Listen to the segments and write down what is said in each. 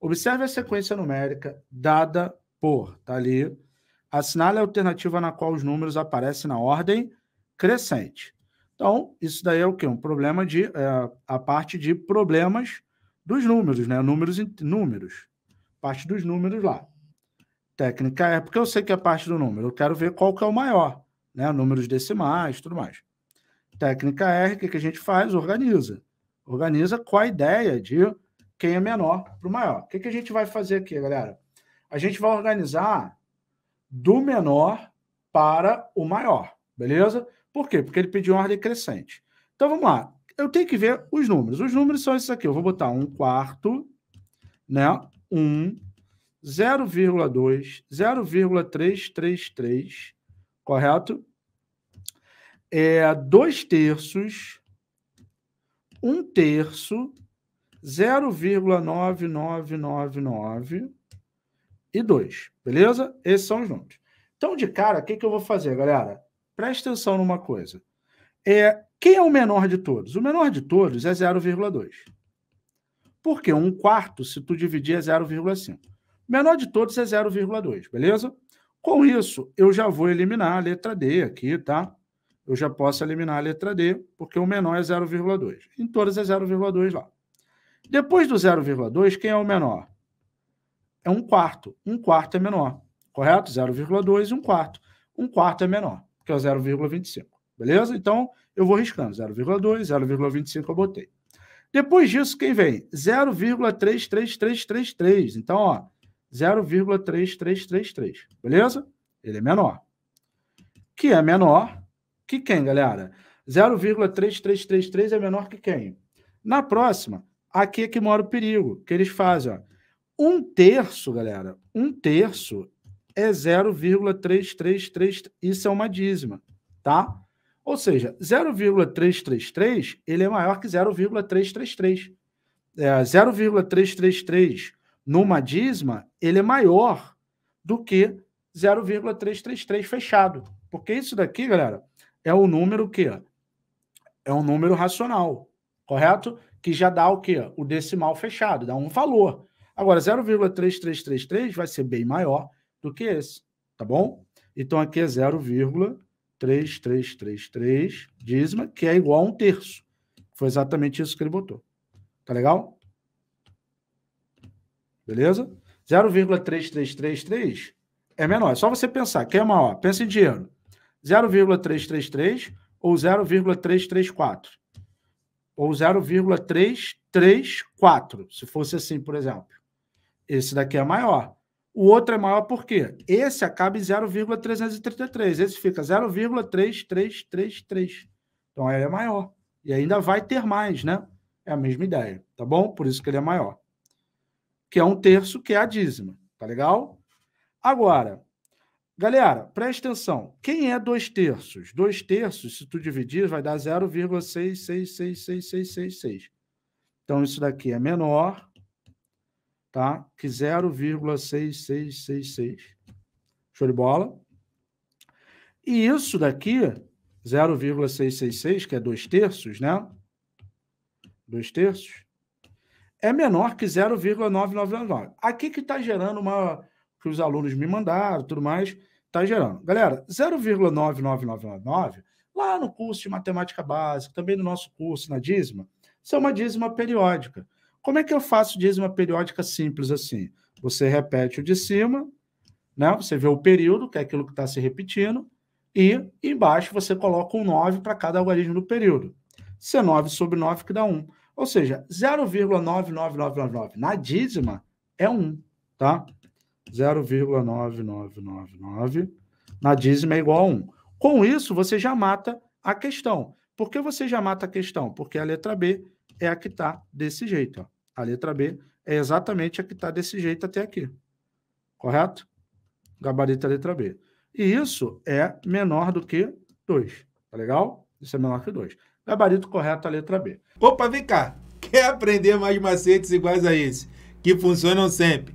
Observe a sequência numérica dada por, tá ali. Assinale a alternativa na qual os números aparecem na ordem crescente. Então, isso daí é o quê? Um problema de. É, a parte de problemas dos números, né? Números números. Parte dos números lá. Técnica é porque eu sei que é parte do número. Eu quero ver qual que é o maior, né? Números decimais, tudo mais. Técnica R, o que, que a gente faz? Organiza. Organiza com a ideia de quem é menor para o maior. O que, que a gente vai fazer aqui, galera? A gente vai organizar do menor para o maior, beleza? Por quê? Porque ele pediu uma ordem crescente. Então vamos lá. Eu tenho que ver os números. Os números são esses aqui. Eu vou botar um quarto, né? Um, 0,2, 0,333, correto? É, dois terços, um terço, 0,9999 e 2, beleza? Esses são os números. Então, de cara, o que, que eu vou fazer, galera? Presta atenção numa coisa. É, quem é o menor de todos? O menor de todos é 0,2. Porque um quarto, se tu dividir, é 0,5. O menor de todos é 0,2, beleza? Com isso, eu já vou eliminar a letra D aqui, tá? Eu já posso eliminar a letra D, porque o menor é 0,2. Em todas é 0,2 lá. Depois do 0,2, quem é o menor? É um quarto. Um quarto é menor, correto? 0,2 e um quarto. Um quarto é menor, que é o 0,25. Beleza? Então, eu vou riscando. 0,2, 0,25 eu botei. Depois disso, quem vem? 0,33333. Então, ó, 0,3333. Beleza? Ele é menor. Que é menor que quem, galera? 0,3333 é menor que quem? Na próxima, aqui é que mora o perigo, que eles fazem. Ó. Um terço, galera, um terço é 0,333, isso é uma dízima, tá? Ou seja, 0,333, ele é maior que 0,333. É, 0,333 numa dízima, ele é maior do que 0,333 fechado. Porque isso daqui, galera, é o um número que é um número racional, correto? que já dá o quê? O decimal fechado, dá um valor. Agora, 0,3333 vai ser bem maior do que esse, tá bom? Então, aqui é 0,3333 dízima, que é igual a um terço. Foi exatamente isso que ele botou. Tá legal? Beleza? 0,3333 é menor. É só você pensar. Quem é maior? Pensa em dinheiro. 0,333 ou 0,334 ou 0,334, se fosse assim, por exemplo. Esse daqui é maior. O outro é maior por quê? Esse acaba em 0,333. Esse fica 0,3333. Então ele é maior. E ainda vai ter mais, né? É a mesma ideia, tá bom? Por isso que ele é maior. Que é um terço, que é a dízima. Tá legal? Agora, Galera, presta atenção. Quem é dois terços? Dois terços, se tu dividir, vai dar 0,666666. Então, isso daqui é menor tá? que 0,6666. Show de bola? E isso daqui, 0,666, que é dois terços, né? Dois terços, é menor que 0,999. Aqui que está gerando uma que os alunos me mandaram, tudo mais, está gerando. Galera, 0,99999, lá no curso de matemática básica, também no nosso curso na dízima, isso é uma dízima periódica. Como é que eu faço dízima periódica simples assim? Você repete o de cima, né? Você vê o período, que é aquilo que está se repetindo, e embaixo você coloca um 9 para cada algarismo do período. c é 9 sobre 9, que dá 1. Ou seja, 0,99999 na dízima é 1, tá? 0,9999 na dízima é igual a 1. Com isso, você já mata a questão. Por que você já mata a questão? Porque a letra B é a que está desse jeito. Ó. A letra B é exatamente a que está desse jeito até aqui. Correto? Gabarito é a letra B. E isso é menor do que 2. Tá legal? Isso é menor que 2. Gabarito correto, a letra B. Opa, vem cá. Quer aprender mais macetes iguais a esse? Que funcionam sempre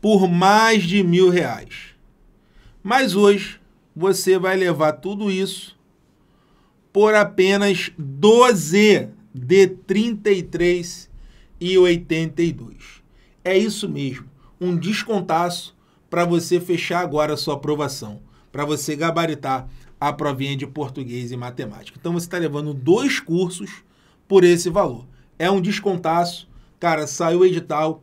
por mais de mil reais. Mas hoje você vai levar tudo isso por apenas 12 de 33 e 82. É isso mesmo, um descontaço para você fechar agora a sua aprovação, para você gabaritar a provinha de português e matemática. Então você está levando dois cursos por esse valor. É um descontaço, cara, saiu o edital,